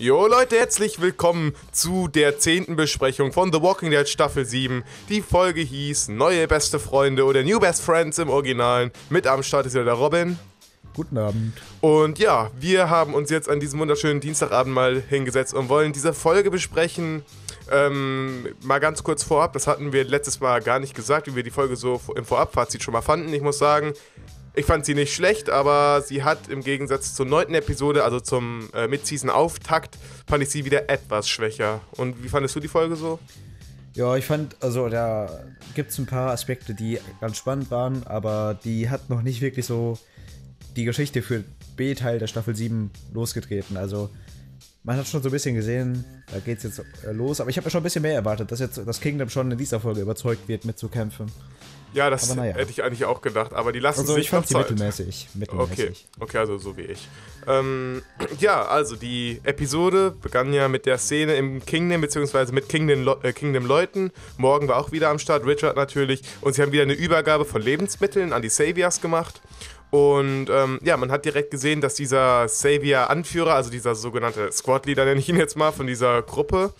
Jo Leute, herzlich willkommen zu der zehnten Besprechung von The Walking Dead Staffel 7. Die Folge hieß Neue beste Freunde oder New Best Friends im Originalen. Mit am Start ist wieder der Robin. Guten Abend. Und ja, wir haben uns jetzt an diesem wunderschönen Dienstagabend mal hingesetzt und wollen diese Folge besprechen. Ähm, mal ganz kurz vorab, das hatten wir letztes Mal gar nicht gesagt, wie wir die Folge so im Vorabfazit schon mal fanden. Ich muss sagen, ich fand sie nicht schlecht, aber sie hat im Gegensatz zur neunten Episode, also zum äh, Mid-Season-Auftakt, fand ich sie wieder etwas schwächer. Und wie fandest du die Folge so? Ja, ich fand, also da gibt es ein paar Aspekte, die ganz spannend waren, aber die hat noch nicht wirklich so die Geschichte für B-Teil der Staffel 7 losgetreten. Also man hat schon so ein bisschen gesehen, da geht es jetzt äh, los, aber ich habe mir schon ein bisschen mehr erwartet, dass jetzt das Kingdom schon in dieser Folge überzeugt wird mitzukämpfen. Ja, das naja. hätte ich eigentlich auch gedacht, aber die lassen also, sich ich fand noch Zeit. Mittelmäßig, mittelmäßig. Okay, okay, also so wie ich. Ähm, ja, also die Episode begann ja mit der Szene im Kingdom, beziehungsweise mit Kingdom, äh, Kingdom Leuten. Morgen war auch wieder am Start, Richard natürlich. Und sie haben wieder eine Übergabe von Lebensmitteln an die Saviors gemacht. Und ähm, ja, man hat direkt gesehen, dass dieser Savior-Anführer, also dieser sogenannte Squad-Leader, nenne ich ihn jetzt mal, von dieser Gruppe,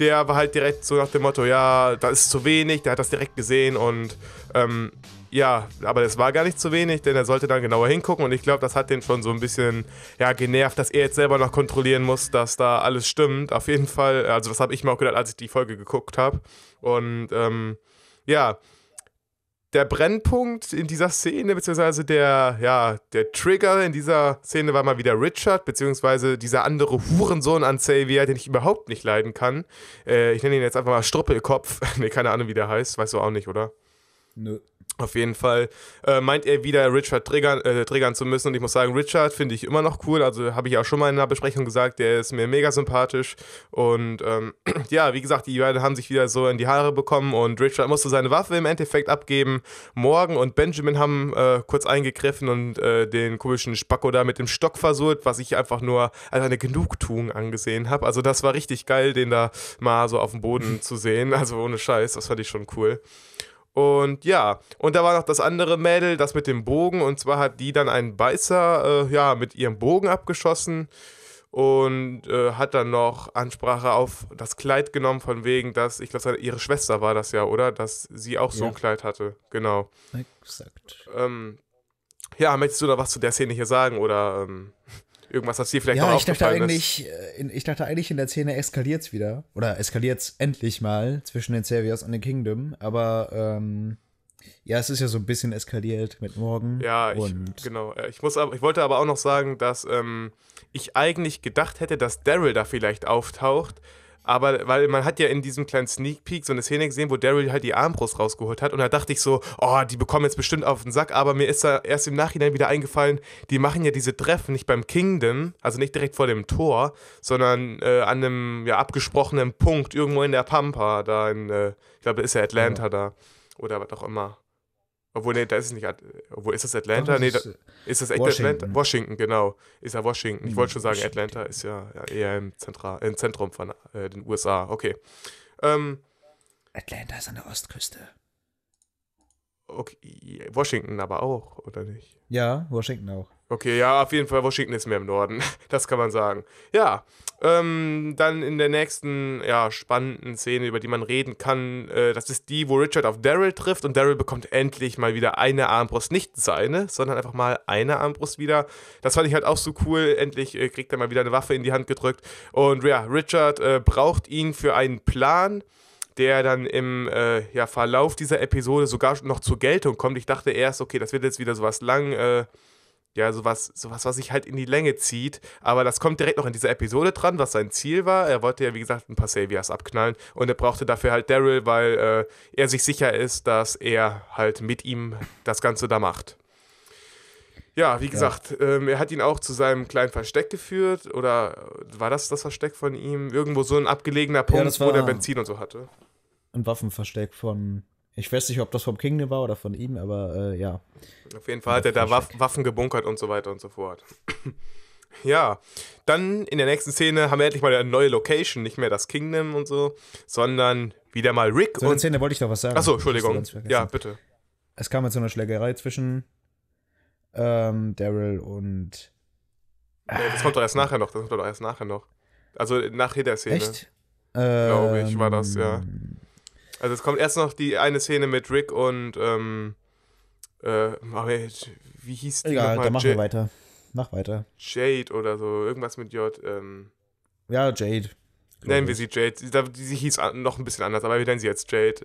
der war halt direkt so nach dem Motto, ja, da ist zu wenig, der hat das direkt gesehen und ähm, ja, aber es war gar nicht zu wenig, denn er sollte dann genauer hingucken und ich glaube, das hat den schon so ein bisschen ja, genervt, dass er jetzt selber noch kontrollieren muss, dass da alles stimmt. Auf jeden Fall, also das habe ich mir auch gedacht, als ich die Folge geguckt habe. Und ähm, ja, der Brennpunkt in dieser Szene, beziehungsweise der, ja, der Trigger in dieser Szene war mal wieder Richard, beziehungsweise dieser andere Hurensohn an Xavier, den ich überhaupt nicht leiden kann. Äh, ich nenne ihn jetzt einfach mal Struppelkopf. nee, keine Ahnung, wie der heißt. Weißt du auch nicht, oder? Nö. Auf jeden Fall äh, meint er wieder, Richard triggern, äh, triggern zu müssen. Und ich muss sagen, Richard finde ich immer noch cool. Also habe ich auch schon mal in einer Besprechung gesagt, der ist mir mega sympathisch. Und ähm, ja, wie gesagt, die beiden haben sich wieder so in die Haare bekommen. Und Richard musste seine Waffe im Endeffekt abgeben. Morgan und Benjamin haben äh, kurz eingegriffen und äh, den komischen Spacko da mit dem Stock versucht, was ich einfach nur als eine Genugtuung angesehen habe. Also das war richtig geil, den da mal so auf dem Boden zu sehen. Also ohne Scheiß, das fand ich schon cool. Und ja, und da war noch das andere Mädel, das mit dem Bogen. Und zwar hat die dann einen Beißer äh, ja, mit ihrem Bogen abgeschossen und äh, hat dann noch Ansprache auf das Kleid genommen, von wegen, dass, ich glaube, ihre Schwester war das ja, oder? Dass sie auch so ja. ein Kleid hatte. Genau. Exakt. Ähm, ja, möchtest du da was zu der Szene hier sagen? Oder. Ähm Irgendwas, was dir vielleicht ja, noch ich dachte eigentlich, äh, in, Ich dachte eigentlich, in der Szene eskaliert es wieder. Oder eskaliert es endlich mal zwischen den Serviers und den Kingdom. Aber, ähm, ja, es ist ja so ein bisschen eskaliert mit Morgen. Ja, ich, genau. Äh, ich, muss, ich wollte aber auch noch sagen, dass ähm, ich eigentlich gedacht hätte, dass Daryl da vielleicht auftaucht, aber weil man hat ja in diesem kleinen Sneak Peek so eine Szene gesehen, wo Daryl halt die Armbrust rausgeholt hat und da dachte ich so, oh, die bekommen jetzt bestimmt auf den Sack, aber mir ist da erst im Nachhinein wieder eingefallen, die machen ja diese Treffen nicht beim Kingdom, also nicht direkt vor dem Tor, sondern äh, an einem ja, abgesprochenen Punkt irgendwo in der Pampa, da in, äh, ich glaube, ist ja Atlanta ja. da oder was auch immer. Obwohl, nee, da ist es nicht. Obwohl, ist das Atlanta? Doch, nee, da, ist das echt Washington. Atlanta? Washington, genau. Ist ja Washington. Ich wollte schon sagen, Atlanta ist ja, ja, eher im, Zentral, im Zentrum von äh, den USA. Okay. Ähm, Atlanta ist an der Ostküste okay, Washington aber auch, oder nicht? Ja, Washington auch. Okay, ja, auf jeden Fall, Washington ist mehr im Norden. Das kann man sagen. Ja, ähm, dann in der nächsten ja, spannenden Szene, über die man reden kann, äh, das ist die, wo Richard auf Daryl trifft und Daryl bekommt endlich mal wieder eine Armbrust. Nicht seine, sondern einfach mal eine Armbrust wieder. Das fand ich halt auch so cool. Endlich äh, kriegt er mal wieder eine Waffe in die Hand gedrückt. Und ja, Richard äh, braucht ihn für einen Plan der dann im äh, ja, Verlauf dieser Episode sogar noch zur Geltung kommt. Ich dachte erst, okay, das wird jetzt wieder sowas lang, äh, ja, sowas, sowas, was sich halt in die Länge zieht. Aber das kommt direkt noch in dieser Episode dran, was sein Ziel war. Er wollte ja, wie gesagt, ein paar Saviors abknallen und er brauchte dafür halt Daryl, weil äh, er sich sicher ist, dass er halt mit ihm das Ganze da macht. Ja, wie gesagt, ja. Ähm, er hat ihn auch zu seinem kleinen Versteck geführt. Oder äh, war das das Versteck von ihm? Irgendwo so ein abgelegener Punkt, ja, wo der Benzin und so hatte ein Waffenversteck von ich weiß nicht, ob das vom King war oder von ihm, aber äh, ja. Auf jeden Fall hat er da Waff, Waffen gebunkert und so weiter und so fort. ja, dann in der nächsten Szene haben wir endlich mal eine neue Location, nicht mehr das Kingdom und so, sondern wieder mal Rick. So, und der Szene wollte ich doch was sagen. Achso, Entschuldigung. Ja, bitte. Es kam jetzt halt so eine Schlägerei zwischen ähm, Daryl und. Nee, das kommt doch erst nachher noch. Das kommt doch erst nachher noch. Also nach der Szene. Echt? Glaube ich, war das, ja. Ähm, also es kommt erst noch die eine Szene mit Rick und ähm, äh, wie hieß die Egal, dann machen wir weiter. Mach weiter. Jade oder so, irgendwas mit J. Ähm. Ja, Jade. Nennen wir sie Jade. Sie hieß noch ein bisschen anders, aber wir nennen sie jetzt Jade.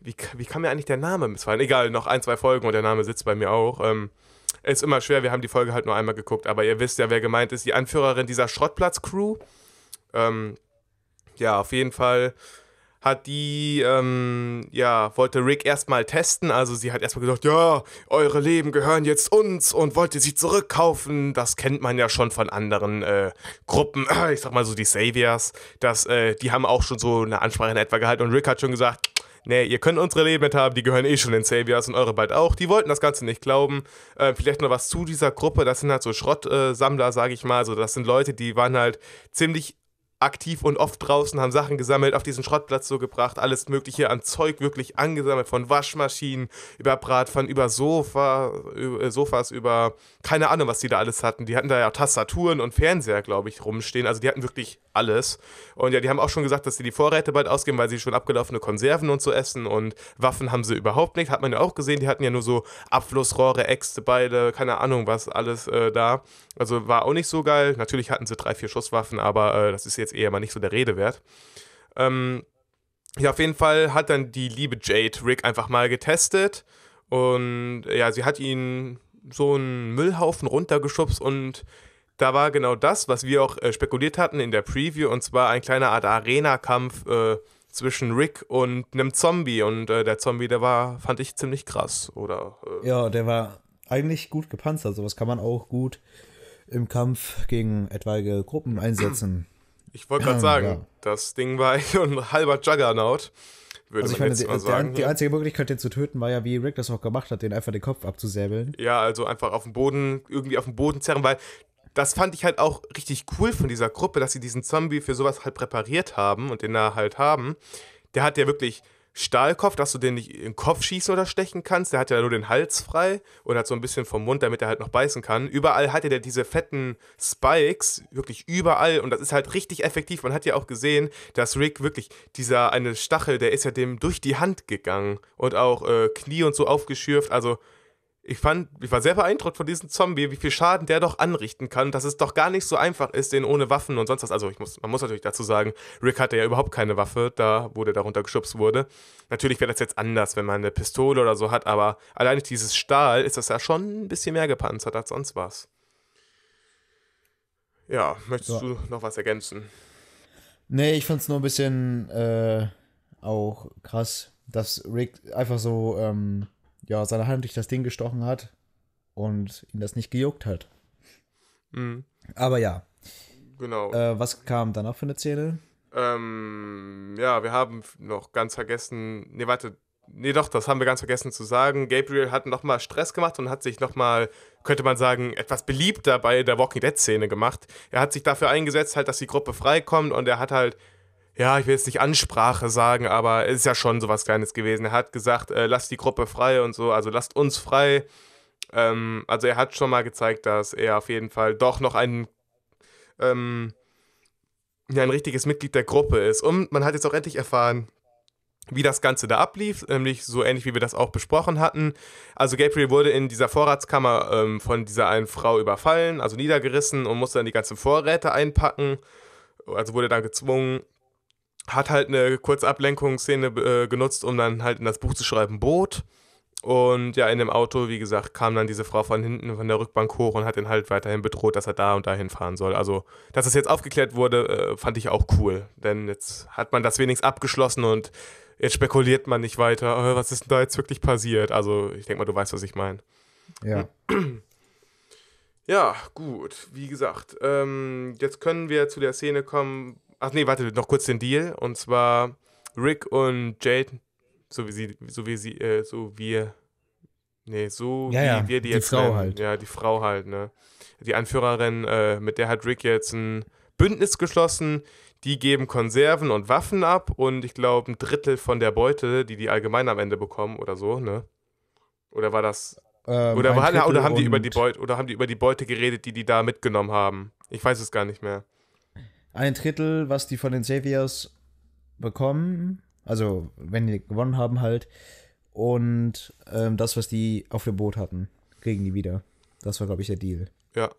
Wie, wie kann mir eigentlich der Name missfallen? Egal, noch ein, zwei Folgen und der Name sitzt bei mir auch. Ähm, ist immer schwer, wir haben die Folge halt nur einmal geguckt, aber ihr wisst ja, wer gemeint ist. Die Anführerin dieser Schrottplatz-Crew. Ähm, ja, auf jeden Fall hat die, ähm, ja, wollte Rick erstmal testen. Also sie hat erstmal gesagt, ja, eure Leben gehören jetzt uns und wollte sie zurückkaufen. Das kennt man ja schon von anderen äh, Gruppen. Ich sag mal so die Saviors. Das, äh, die haben auch schon so eine Ansprache in etwa gehalten. Und Rick hat schon gesagt, nee, ihr könnt unsere Leben nicht haben, die gehören eh schon den Saviors und eure bald auch. Die wollten das Ganze nicht glauben. Äh, vielleicht noch was zu dieser Gruppe, das sind halt so Schrottsammler, äh, sage ich mal. Also das sind Leute, die waren halt ziemlich aktiv und oft draußen, haben Sachen gesammelt, auf diesen Schrottplatz so gebracht, alles Mögliche an Zeug wirklich angesammelt, von Waschmaschinen über Bratpfannen, über Sofa, über äh, Sofas, über keine Ahnung, was die da alles hatten. Die hatten da ja Tastaturen und Fernseher, glaube ich, rumstehen. Also die hatten wirklich alles. Und ja, die haben auch schon gesagt, dass sie die Vorräte bald ausgeben, weil sie schon abgelaufene Konserven und so essen und Waffen haben sie überhaupt nicht. Hat man ja auch gesehen, die hatten ja nur so Abflussrohre, Äxte, Beile, keine Ahnung, was alles äh, da. Also war auch nicht so geil. Natürlich hatten sie drei, vier Schusswaffen, aber äh, das ist jetzt jetzt eher mal nicht so der Rede wert. Ähm, ja, auf jeden Fall hat dann die liebe Jade Rick einfach mal getestet und ja, sie hat ihn so einen Müllhaufen runtergeschubst und da war genau das, was wir auch äh, spekuliert hatten in der Preview und zwar ein kleiner Art Arena-Kampf äh, zwischen Rick und einem Zombie und äh, der Zombie, der war, fand ich ziemlich krass, oder? Äh? ja, der war eigentlich gut gepanzert, sowas kann man auch gut im Kampf gegen etwaige Gruppen einsetzen. Ich wollte gerade ähm, sagen, ja. das Ding war ein halber Juggernaut. Würde also ich meine, die, sagen. die einzige Möglichkeit, den zu töten, war ja, wie Rick das auch gemacht hat, den einfach den Kopf abzusäbeln. Ja, also einfach auf den Boden, irgendwie auf den Boden zerren, weil das fand ich halt auch richtig cool von dieser Gruppe, dass sie diesen Zombie für sowas halt präpariert haben und den da halt haben. Der hat ja wirklich Stahlkopf, dass du den nicht in den Kopf schießen oder stechen kannst. Der hat ja nur den Hals frei und hat so ein bisschen vom Mund, damit er halt noch beißen kann. Überall hatte der diese fetten Spikes, wirklich überall. Und das ist halt richtig effektiv. Man hat ja auch gesehen, dass Rick wirklich, dieser eine Stachel, der ist ja dem durch die Hand gegangen und auch äh, Knie und so aufgeschürft. Also ich fand, ich war sehr beeindruckt von diesem Zombie, wie viel Schaden der doch anrichten kann, dass es doch gar nicht so einfach ist, den ohne Waffen und sonst was. Also ich muss, man muss natürlich dazu sagen, Rick hatte ja überhaupt keine Waffe, da der darunter geschubst wurde. Natürlich wäre das jetzt anders, wenn man eine Pistole oder so hat, aber alleine dieses Stahl ist das ja schon ein bisschen mehr gepanzert als sonst was. Ja, möchtest so. du noch was ergänzen? Nee, ich es nur ein bisschen äh, auch krass, dass Rick einfach so. Ähm ja, seine Hand durch das Ding gestochen hat und ihn das nicht gejuckt hat. Mhm. Aber ja. Genau. Äh, was kam danach für eine Szene? Ähm, ja, wir haben noch ganz vergessen. Nee, warte. Nee, doch, das haben wir ganz vergessen zu sagen. Gabriel hat nochmal Stress gemacht und hat sich nochmal, könnte man sagen, etwas beliebter bei der Walking Dead-Szene gemacht. Er hat sich dafür eingesetzt, halt, dass die Gruppe freikommt und er hat halt ja, ich will jetzt nicht Ansprache sagen, aber es ist ja schon sowas Kleines gewesen. Er hat gesagt, äh, lasst die Gruppe frei und so, also lasst uns frei. Ähm, also er hat schon mal gezeigt, dass er auf jeden Fall doch noch ein, ähm, ja, ein richtiges Mitglied der Gruppe ist. Und man hat jetzt auch endlich erfahren, wie das Ganze da ablief, nämlich so ähnlich wie wir das auch besprochen hatten. Also Gabriel wurde in dieser Vorratskammer ähm, von dieser einen Frau überfallen, also niedergerissen und musste dann die ganzen Vorräte einpacken. Also wurde dann gezwungen, hat halt eine Kurzablenkungsszene äh, genutzt, um dann halt in das Buch zu schreiben, Boot. Und ja, in dem Auto, wie gesagt, kam dann diese Frau von hinten von der Rückbank hoch und hat ihn halt weiterhin bedroht, dass er da und dahin fahren soll. Also, dass das jetzt aufgeklärt wurde, äh, fand ich auch cool. Denn jetzt hat man das wenigstens abgeschlossen und jetzt spekuliert man nicht weiter, oh, was ist denn da jetzt wirklich passiert? Also, ich denke mal, du weißt, was ich meine. Ja. Ja, gut, wie gesagt. Ähm, jetzt können wir zu der Szene kommen, Ach nee, warte, noch kurz den Deal. Und zwar Rick und Jade, so wie sie, so wie sie, äh, so wir. Nee, so ja, wie ja, wir die, die jetzt. Die Frau halt. Ja, die Frau halt, ne? Die Anführerin, äh, mit der hat Rick jetzt ein Bündnis geschlossen. Die geben Konserven und Waffen ab und ich glaube ein Drittel von der Beute, die die allgemein am Ende bekommen oder so, ne? Oder war das ähm, oder, war, oder, haben die über die Beute, oder haben die über die Beute geredet, die die da mitgenommen haben? Ich weiß es gar nicht mehr ein Drittel, was die von den Saviors bekommen, also wenn die gewonnen haben halt, und ähm, das, was die auf dem Boot hatten, kriegen die wieder. Das war, glaube ich, der Deal. Ja.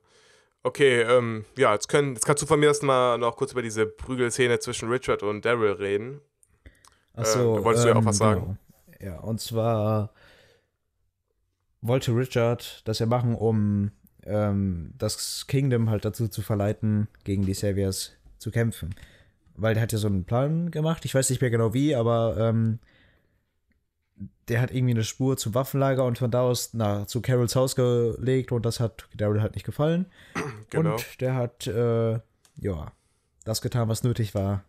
Okay, ähm, ja, jetzt, können, jetzt kannst du von mir erstmal noch kurz über diese Prügelszene zwischen Richard und Daryl reden. Achso. Äh, da wolltest ähm, du ja auch ähm, was sagen. Genau. Ja, und zwar wollte Richard das ja machen, um ähm, das Kingdom halt dazu zu verleiten, gegen die Saviors zu kämpfen. Weil der hat ja so einen Plan gemacht, ich weiß nicht mehr genau wie, aber ähm, der hat irgendwie eine Spur zum Waffenlager und von da aus nach, zu Carols Haus gelegt und das hat Daryl halt nicht gefallen. Genau. Und der hat, äh, ja, das getan, was nötig war.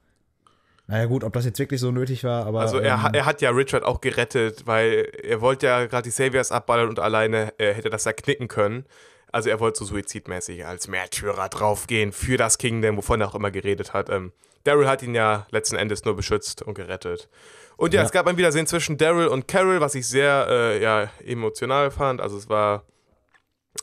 Naja gut, ob das jetzt wirklich so nötig war, aber. Also er, ähm, er hat ja Richard auch gerettet, weil er wollte ja gerade die Saviors abballern und alleine äh, hätte das ja knicken können. Also er wollte so suizidmäßig als Märtyrer draufgehen für das Kingdom, wovon er auch immer geredet hat. Ähm, Daryl hat ihn ja letzten Endes nur beschützt und gerettet. Und ja, ja. es gab ein Wiedersehen zwischen Daryl und Carol, was ich sehr äh, ja, emotional fand. Also es war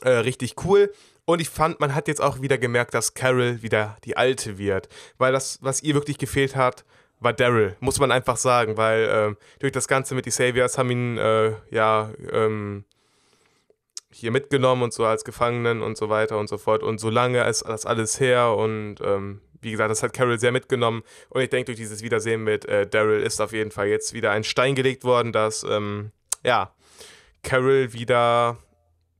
äh, richtig cool. Und ich fand, man hat jetzt auch wieder gemerkt, dass Carol wieder die Alte wird. Weil das, was ihr wirklich gefehlt hat, war Daryl, muss man einfach sagen, weil äh, durch das Ganze mit die Saviors haben ihn äh, ja ähm, hier mitgenommen und so als Gefangenen und so weiter und so fort. Und so lange ist das alles her und ähm, wie gesagt, das hat Carol sehr mitgenommen. Und ich denke, durch dieses Wiedersehen mit äh, Daryl ist auf jeden Fall jetzt wieder ein Stein gelegt worden, dass, ähm, ja, Carol wieder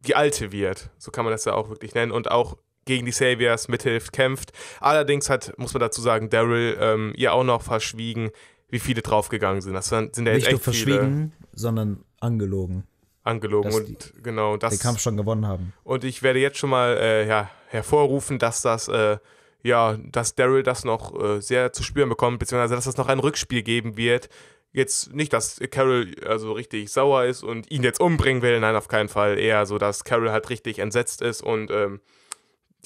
die Alte wird. So kann man das ja auch wirklich nennen. Und auch gegen die Saviors mithilft, kämpft. Allerdings hat, muss man dazu sagen, Daryl ähm, ihr auch noch verschwiegen, wie viele draufgegangen sind. Das sind ja jetzt Nicht echt nur verschwiegen, viele. sondern angelogen angelogen dass und die, genau das den Kampf schon gewonnen haben. Und ich werde jetzt schon mal äh, ja, hervorrufen, dass das äh, ja, dass Daryl das noch äh, sehr zu spüren bekommt, beziehungsweise dass es noch ein Rückspiel geben wird. Jetzt nicht, dass Carol also richtig sauer ist und ihn jetzt umbringen will, nein, auf keinen Fall. Eher so, dass Carol halt richtig entsetzt ist und ähm,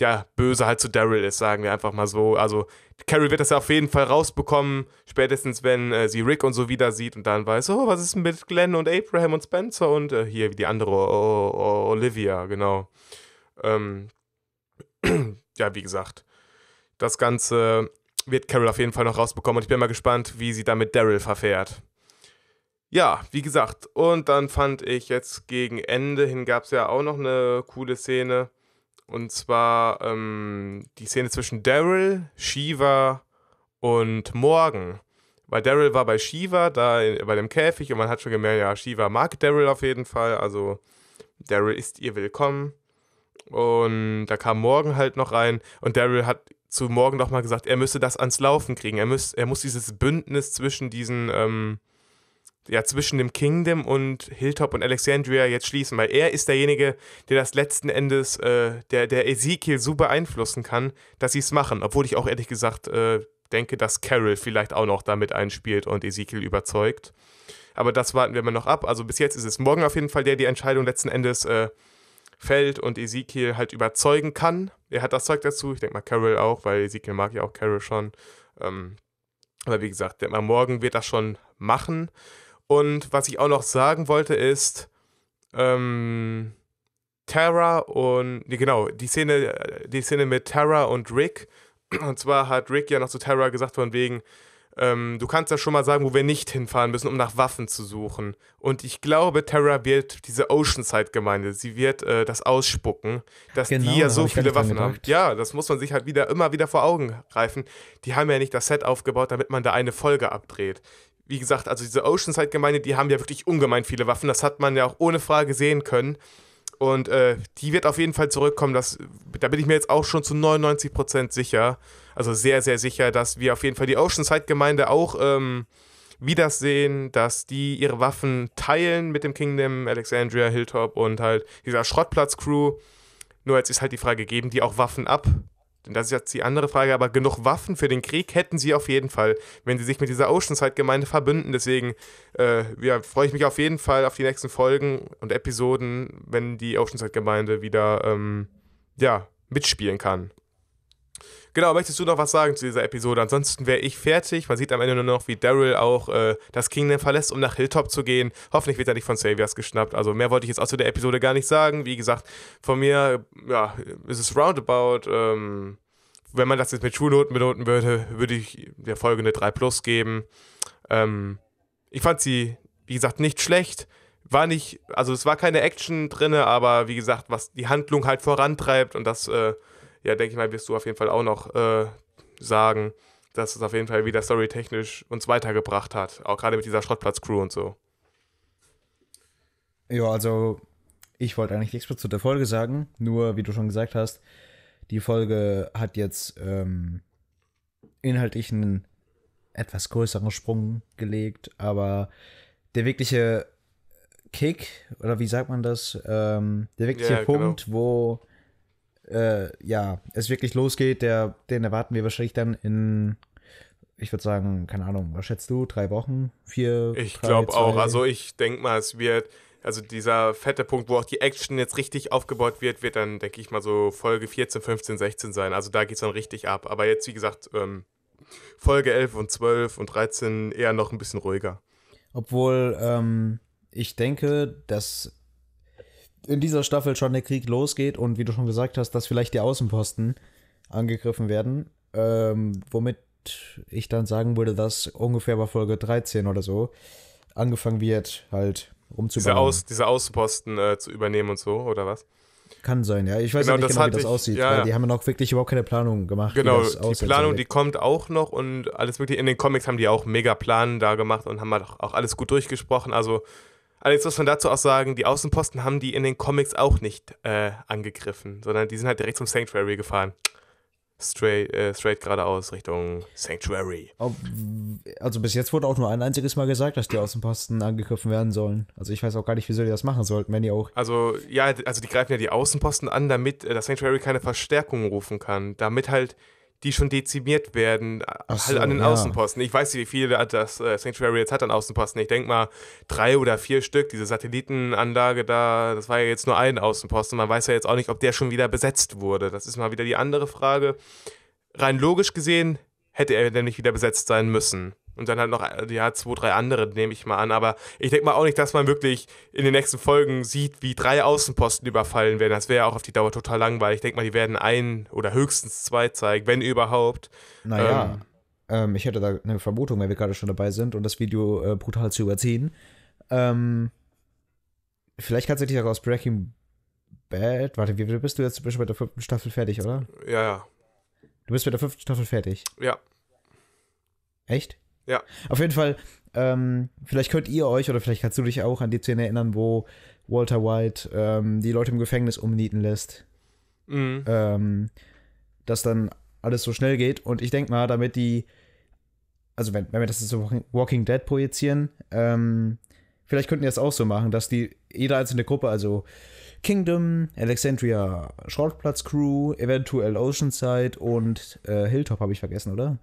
ja, böse halt zu Daryl ist, sagen wir einfach mal so. Also Carrie wird das ja auf jeden Fall rausbekommen, spätestens wenn äh, sie Rick und so wieder sieht und dann weiß, oh, was ist mit Glenn und Abraham und Spencer und äh, hier die andere oh, oh, Olivia, genau. Ähm, ja, wie gesagt, das Ganze wird Carol auf jeden Fall noch rausbekommen und ich bin mal gespannt, wie sie da mit Daryl verfährt. Ja, wie gesagt, und dann fand ich jetzt gegen Ende hin gab es ja auch noch eine coole Szene und zwar ähm, die Szene zwischen Daryl, Shiva und Morgan. Weil Daryl war bei Shiva, da bei dem Käfig, und man hat schon gemerkt, ja, Shiva mag Daryl auf jeden Fall. Also Daryl ist ihr willkommen. Und da kam Morgan halt noch rein. Und Daryl hat zu Morgan nochmal gesagt, er müsse das ans Laufen kriegen. Er muss, er muss dieses Bündnis zwischen diesen ähm, ja, zwischen dem Kingdom und Hilltop und Alexandria jetzt schließen, weil er ist derjenige, der das letzten Endes, äh, der, der Ezekiel so beeinflussen kann, dass sie es machen. Obwohl ich auch ehrlich gesagt äh, denke, dass Carol vielleicht auch noch damit einspielt und Ezekiel überzeugt. Aber das warten wir mal noch ab. Also bis jetzt ist es morgen auf jeden Fall der, die Entscheidung letzten Endes äh, fällt und Ezekiel halt überzeugen kann. Er hat das Zeug dazu. Ich denke mal Carol auch, weil Ezekiel mag ja auch Carol schon. Ähm, aber wie gesagt, mal, morgen wird das schon machen. Und was ich auch noch sagen wollte ist, ähm, Tara und, nee, genau, die Szene, äh, die Szene mit Tara und Rick. Und zwar hat Rick ja noch zu Tara gesagt von wegen, ähm, du kannst ja schon mal sagen, wo wir nicht hinfahren müssen, um nach Waffen zu suchen. Und ich glaube, Tara wird diese Oceanside-Gemeinde, sie wird äh, das ausspucken, dass genau, die ja so viele Waffen haben. Ja, das muss man sich halt wieder immer wieder vor Augen greifen. Die haben ja nicht das Set aufgebaut, damit man da eine Folge abdreht wie gesagt, also diese Oceanside-Gemeinde, die haben ja wirklich ungemein viele Waffen. Das hat man ja auch ohne Frage sehen können. Und äh, die wird auf jeden Fall zurückkommen. Das, da bin ich mir jetzt auch schon zu 99% sicher. Also sehr, sehr sicher, dass wir auf jeden Fall die Oceanside-Gemeinde auch ähm, wiedersehen, dass die ihre Waffen teilen mit dem Kingdom, Alexandria, Hilltop und halt dieser Schrottplatz-Crew. Nur jetzt ist halt die Frage, geben die auch Waffen ab? das ist jetzt die andere Frage, aber genug Waffen für den Krieg hätten sie auf jeden Fall, wenn sie sich mit dieser Oceanside-Gemeinde verbünden. Deswegen äh, ja, freue ich mich auf jeden Fall auf die nächsten Folgen und Episoden, wenn die Oceanside-Gemeinde wieder ähm, ja, mitspielen kann. Genau, möchtest du noch was sagen zu dieser Episode? Ansonsten wäre ich fertig. Man sieht am Ende nur noch, wie Daryl auch äh, das Kingdom verlässt, um nach Hilltop zu gehen. Hoffentlich wird er nicht von Saviors geschnappt. Also mehr wollte ich jetzt auch zu der Episode gar nicht sagen. Wie gesagt, von mir, ja, ist es roundabout. Ähm, wenn man das jetzt mit Schulnoten benoten würde, würde ich der folgende 3 Plus geben. Ähm, ich fand sie, wie gesagt, nicht schlecht war nicht, also es war keine Action drin, aber wie gesagt, was die Handlung halt vorantreibt und das äh, ja, denke ich mal, wirst du auf jeden Fall auch noch äh, sagen, dass es auf jeden Fall wieder storytechnisch uns weitergebracht hat. Auch gerade mit dieser Schrottplatz-Crew und so. Ja, also ich wollte eigentlich nichts mehr zu der Folge sagen, nur wie du schon gesagt hast, die Folge hat jetzt ähm, inhaltlich einen etwas größeren Sprung gelegt, aber der wirkliche Kick, oder wie sagt man das, ähm, der wirkliche ja, genau. Punkt, genau. wo äh, ja, es wirklich losgeht, der, den erwarten wir wahrscheinlich dann in, ich würde sagen, keine Ahnung, was schätzt du, drei Wochen, vier? Ich glaube auch, also ich denke mal, es wird, also dieser fette Punkt, wo auch die Action jetzt richtig aufgebaut wird, wird dann, denke ich mal, so Folge 14, 15, 16 sein. Also da geht es dann richtig ab. Aber jetzt, wie gesagt, ähm, Folge 11 und 12 und 13 eher noch ein bisschen ruhiger. Obwohl ähm, ich denke, dass in dieser Staffel schon der Krieg losgeht und wie du schon gesagt hast, dass vielleicht die Außenposten angegriffen werden, ähm, womit ich dann sagen würde, dass ungefähr bei Folge 13 oder so angefangen wird, halt umzubauen. Diese, Aus, diese Außenposten äh, zu übernehmen und so, oder was? Kann sein, ja. Ich weiß genau, nicht genau, wie das ich, aussieht, ja, weil die haben noch wirklich überhaupt keine Planung gemacht. Genau, die Planung, die kommt auch noch und alles wirklich. In den Comics haben die auch mega Planen da gemacht und haben halt auch alles gut durchgesprochen. Also Allerdings muss man dazu auch sagen, die Außenposten haben die in den Comics auch nicht äh, angegriffen, sondern die sind halt direkt zum Sanctuary gefahren. Straight, äh, straight geradeaus Richtung Sanctuary. Also bis jetzt wurde auch nur ein einziges Mal gesagt, dass die Außenposten angegriffen werden sollen. Also ich weiß auch gar nicht, wieso die das machen sollten, wenn die auch. Also ja, also die greifen ja die Außenposten an, damit äh, das Sanctuary keine Verstärkung rufen kann. Damit halt die schon dezimiert werden, äh, Ach halt so, an den ja. Außenposten. Ich weiß nicht, wie viele das äh, Sanctuary jetzt hat an Außenposten. Ich denke mal drei oder vier Stück. Diese Satellitenanlage da, das war ja jetzt nur ein Außenposten. Man weiß ja jetzt auch nicht, ob der schon wieder besetzt wurde. Das ist mal wieder die andere Frage. Rein logisch gesehen hätte er nämlich wieder besetzt sein müssen. Und dann halt noch äh, ja, zwei, drei andere, nehme ich mal an. Aber ich denke mal auch nicht, dass man wirklich in den nächsten Folgen sieht, wie drei Außenposten überfallen werden. Das wäre ja auch auf die Dauer total langweilig. Ich denke mal, die werden ein oder höchstens zwei zeigen, wenn überhaupt. Naja, ähm, ähm, ich hätte da eine Vermutung, wenn wir gerade schon dabei sind und das Video äh, brutal zu überziehen. Ähm, vielleicht kannst du dich auch aus Breaking Bad. Warte, wie bist du jetzt? Bist du mit der fünften Staffel fertig, oder? Ja, ja. Du bist mit der fünften Staffel fertig. Ja. Echt? Ja. Auf jeden Fall, ähm, vielleicht könnt ihr euch oder vielleicht kannst du dich auch an die Szene erinnern, wo Walter White ähm, die Leute im Gefängnis umnieten lässt. Mhm. Ähm, dass dann alles so schnell geht. Und ich denke mal, damit die, also wenn, wenn wir das jetzt so Walking Dead projizieren, ähm, vielleicht könnten wir das auch so machen, dass die jede einzelne Gruppe, also Kingdom, Alexandria, Schrottplatz Crew, eventuell Oceanside und äh, Hilltop habe ich vergessen, oder?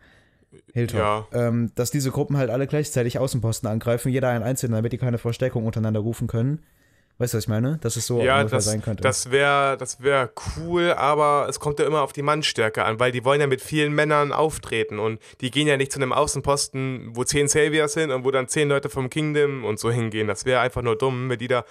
Hilton, ja. ähm, dass diese Gruppen halt alle gleichzeitig Außenposten angreifen, jeder ein Einzelner, damit die keine Verstärkung untereinander rufen können. Weißt du, was ich meine? Dass es so ja, das, sein könnte. Das wäre das wär cool, aber es kommt ja immer auf die Mannstärke an, weil die wollen ja mit vielen Männern auftreten und die gehen ja nicht zu einem Außenposten, wo zehn Saviors sind und wo dann zehn Leute vom Kingdom und so hingehen. Das wäre einfach nur dumm, wenn die da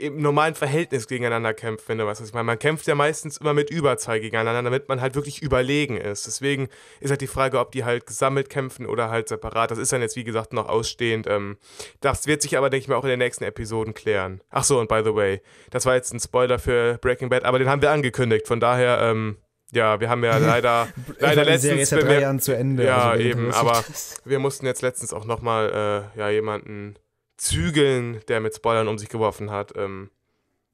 im normalen Verhältnis gegeneinander kämpft, wenn du weißt, was ich meine. Man kämpft ja meistens immer mit Überzahl gegeneinander, damit man halt wirklich überlegen ist. Deswegen ist halt die Frage, ob die halt gesammelt kämpfen oder halt separat. Das ist dann jetzt, wie gesagt, noch ausstehend. Ähm, das wird sich aber, denke ich mal, auch in den nächsten Episoden klären. Ach so, und by the way, das war jetzt ein Spoiler für Breaking Bad, aber den haben wir angekündigt. Von daher, ähm, ja, wir haben ja leider, leider letztens. Serie ist ja drei Jahren zu Ende. Ja, also eben, aber wir mussten jetzt letztens auch nochmal äh, ja, jemanden Zügeln, der mit Spoilern um sich geworfen hat. Ähm,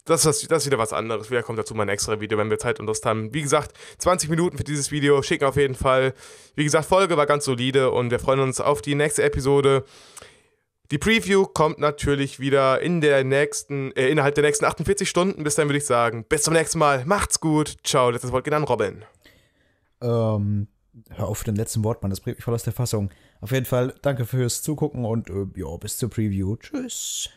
das, ist, das ist wieder was anderes. Wieder kommt dazu mein extra Video, wenn wir Zeit und Lust haben. Wie gesagt, 20 Minuten für dieses Video. Schicken auf jeden Fall. Wie gesagt, Folge war ganz solide und wir freuen uns auf die nächste Episode. Die Preview kommt natürlich wieder in der nächsten, äh, innerhalb der nächsten 48 Stunden. Bis dann würde ich sagen, bis zum nächsten Mal. Macht's gut. Ciao. Letztes Wort geht an Robin. Ähm, hör auf mit dem letzten Wort, Mann. Das bringt mich voll aus der Fassung. Auf jeden Fall, danke fürs Zugucken und äh, ja, bis zur Preview. Tschüss.